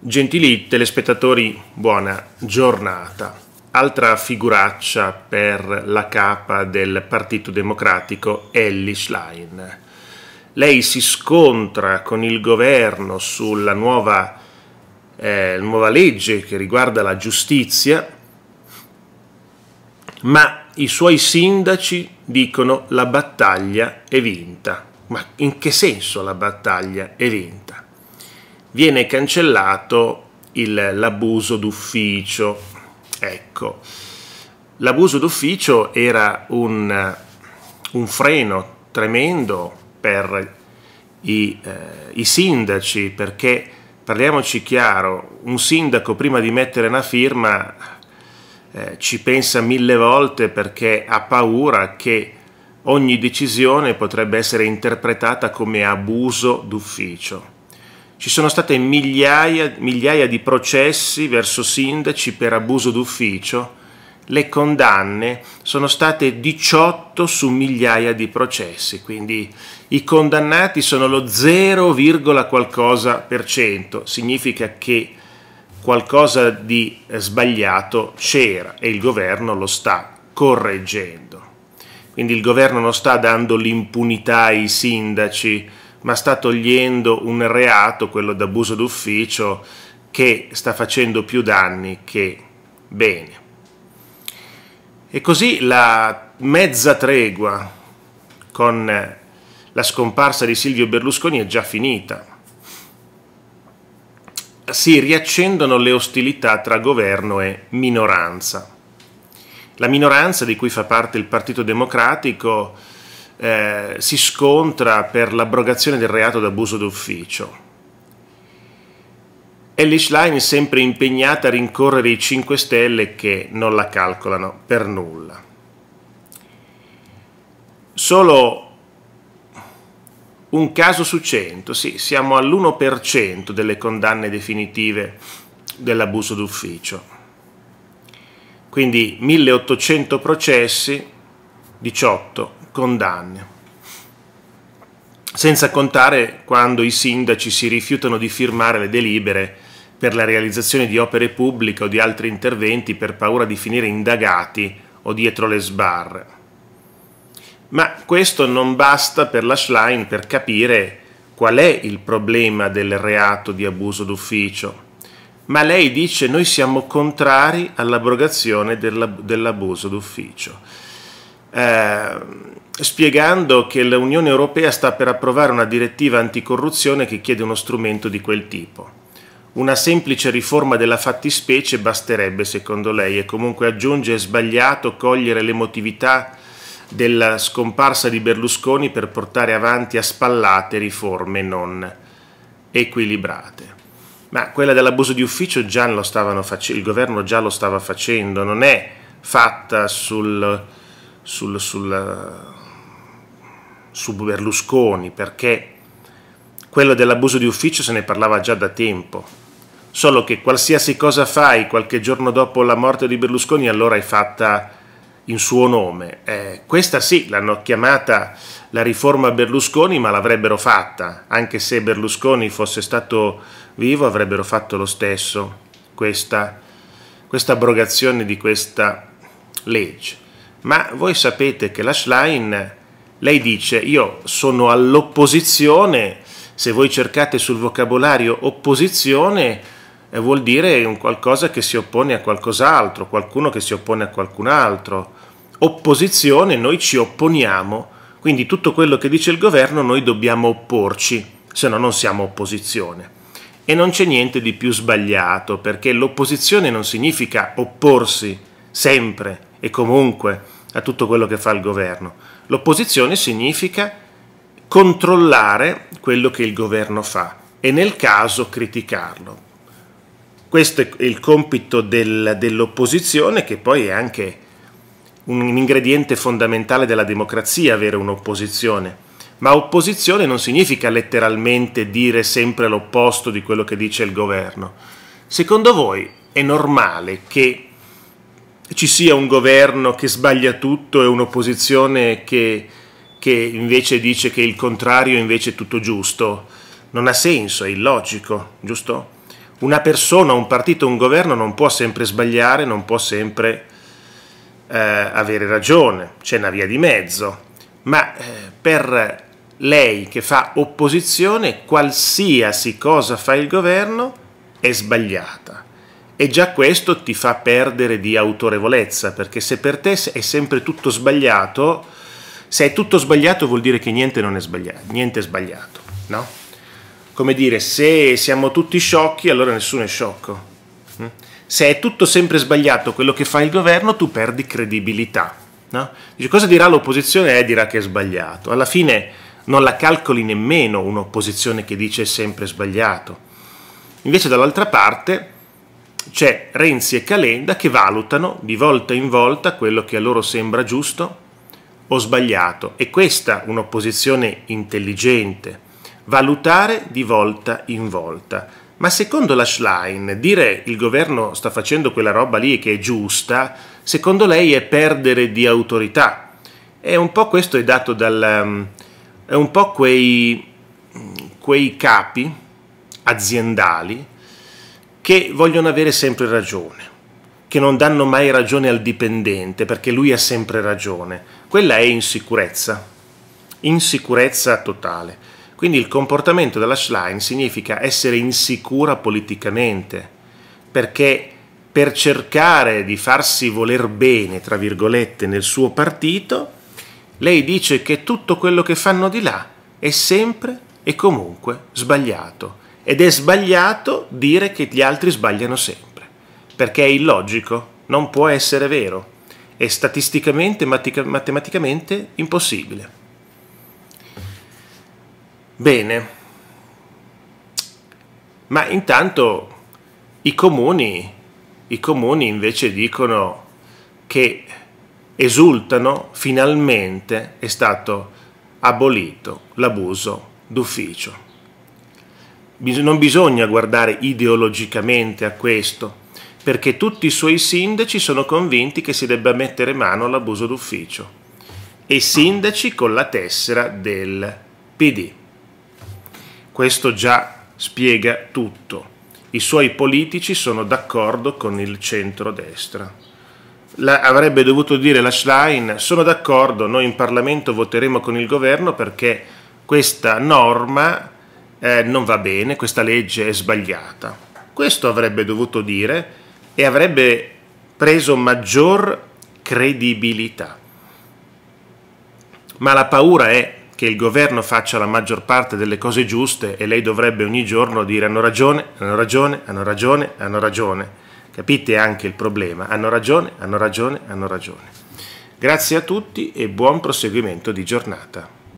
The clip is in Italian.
Gentili telespettatori, buona giornata. Altra figuraccia per la capa del Partito Democratico, Ellie Schlein. Lei si scontra con il governo sulla nuova, eh, nuova legge che riguarda la giustizia, ma i suoi sindaci dicono la battaglia è vinta. Ma in che senso la battaglia è vinta? viene cancellato il, l'abuso d'ufficio. Ecco, l'abuso d'ufficio era un, un freno tremendo per i, eh, i sindaci perché parliamoci chiaro, un sindaco prima di mettere una firma eh, ci pensa mille volte perché ha paura che ogni decisione potrebbe essere interpretata come abuso d'ufficio. Ci sono state migliaia, migliaia di processi verso sindaci per abuso d'ufficio, le condanne sono state 18 su migliaia di processi, quindi i condannati sono lo 0, qualcosa per cento, significa che qualcosa di sbagliato c'era e il governo lo sta correggendo. Quindi il governo non sta dando l'impunità ai sindaci, ma sta togliendo un reato, quello d'abuso d'ufficio, che sta facendo più danni che bene. E così la mezza tregua con la scomparsa di Silvio Berlusconi è già finita. Si riaccendono le ostilità tra governo e minoranza. La minoranza di cui fa parte il Partito Democratico eh, si scontra per l'abrogazione del reato d'abuso d'ufficio. E Schlein è sempre impegnata a rincorrere i 5 Stelle che non la calcolano per nulla. Solo un caso su 100, sì, siamo all'1% delle condanne definitive dell'abuso d'ufficio. Quindi 1800 processi, 18 condanne. Senza contare quando i sindaci si rifiutano di firmare le delibere per la realizzazione di opere pubbliche o di altri interventi per paura di finire indagati o dietro le sbarre. Ma questo non basta per la Schlein per capire qual è il problema del reato di abuso d'ufficio. Ma lei dice noi siamo contrari all'abrogazione dell'abuso d'ufficio. Eh, spiegando che l'Unione Europea sta per approvare una direttiva anticorruzione che chiede uno strumento di quel tipo. Una semplice riforma della fattispecie basterebbe, secondo lei, e comunque aggiunge è sbagliato cogliere l'emotività della scomparsa di Berlusconi per portare avanti a spallate riforme non equilibrate. Ma quella dell'abuso di ufficio già lo stavano facendo, il governo già lo stava facendo, non è fatta sul, sul, sulla, su Berlusconi perché quello dell'abuso di ufficio se ne parlava già da tempo, solo che qualsiasi cosa fai qualche giorno dopo la morte di Berlusconi allora è fatta in suo nome. Eh, questa sì, l'hanno chiamata la riforma Berlusconi, ma l'avrebbero fatta, anche se Berlusconi fosse stato vivo avrebbero fatto lo stesso, questa, questa abrogazione di questa legge. Ma voi sapete che la Schlein lei dice io sono all'opposizione, se voi cercate sul vocabolario opposizione eh, vuol dire un qualcosa che si oppone a qualcos'altro, qualcuno che si oppone a qualcun altro. Opposizione, noi ci opponiamo, quindi tutto quello che dice il governo noi dobbiamo opporci, se no non siamo opposizione. E non c'è niente di più sbagliato, perché l'opposizione non significa opporsi sempre e comunque a tutto quello che fa il governo. L'opposizione significa controllare quello che il governo fa e nel caso criticarlo. Questo è il compito del, dell'opposizione che poi è anche un ingrediente fondamentale della democrazia avere un'opposizione. Ma opposizione non significa letteralmente dire sempre l'opposto di quello che dice il governo. Secondo voi è normale che ci sia un governo che sbaglia tutto e un'opposizione che, che invece dice che il contrario invece è tutto giusto. Non ha senso, è illogico, giusto? Una persona, un partito, un governo non può sempre sbagliare, non può sempre eh, avere ragione, c'è una via di mezzo, ma eh, per lei che fa opposizione qualsiasi cosa fa il governo è sbagliata e già questo ti fa perdere di autorevolezza, perché se per te è sempre tutto sbagliato, se è tutto sbagliato vuol dire che niente non è sbagliato, niente è sbagliato, no? Come dire, se siamo tutti sciocchi, allora nessuno è sciocco. Mm? Se è tutto sempre sbagliato quello che fa il governo, tu perdi credibilità. No? Dice, cosa dirà l'opposizione? Eh, dirà che è sbagliato. Alla fine non la calcoli nemmeno un'opposizione che dice è sempre sbagliato. Invece dall'altra parte c'è Renzi e Calenda che valutano di volta in volta quello che a loro sembra giusto o sbagliato. E questa è un'opposizione intelligente, valutare di volta in volta. Ma secondo la Schlein, dire il governo sta facendo quella roba lì che è giusta, secondo lei è perdere di autorità. E un po' questo è dato dal... Mm, è un po' quei, mm, quei capi aziendali che vogliono avere sempre ragione, che non danno mai ragione al dipendente perché lui ha sempre ragione. Quella è insicurezza, insicurezza totale. Quindi il comportamento della Schlein significa essere insicura politicamente, perché per cercare di farsi voler bene, tra virgolette, nel suo partito, lei dice che tutto quello che fanno di là è sempre e comunque sbagliato ed è sbagliato dire che gli altri sbagliano sempre, perché è illogico, non può essere vero, è statisticamente, matematicamente impossibile. Bene, ma intanto i comuni, i comuni invece dicono che esultano finalmente è stato abolito l'abuso d'ufficio non bisogna guardare ideologicamente a questo, perché tutti i suoi sindaci sono convinti che si debba mettere mano all'abuso d'ufficio e sindaci con la tessera del PD. Questo già spiega tutto. I suoi politici sono d'accordo con il centrodestra. La, avrebbe dovuto dire la Schlein, sono d'accordo, noi in Parlamento voteremo con il governo perché questa norma eh, non va bene, questa legge è sbagliata. Questo avrebbe dovuto dire e avrebbe preso maggior credibilità. Ma la paura è che il governo faccia la maggior parte delle cose giuste e lei dovrebbe ogni giorno dire hanno ragione, hanno ragione, hanno ragione, hanno ragione. Capite anche il problema, hanno ragione, hanno ragione, hanno ragione. Grazie a tutti e buon proseguimento di giornata.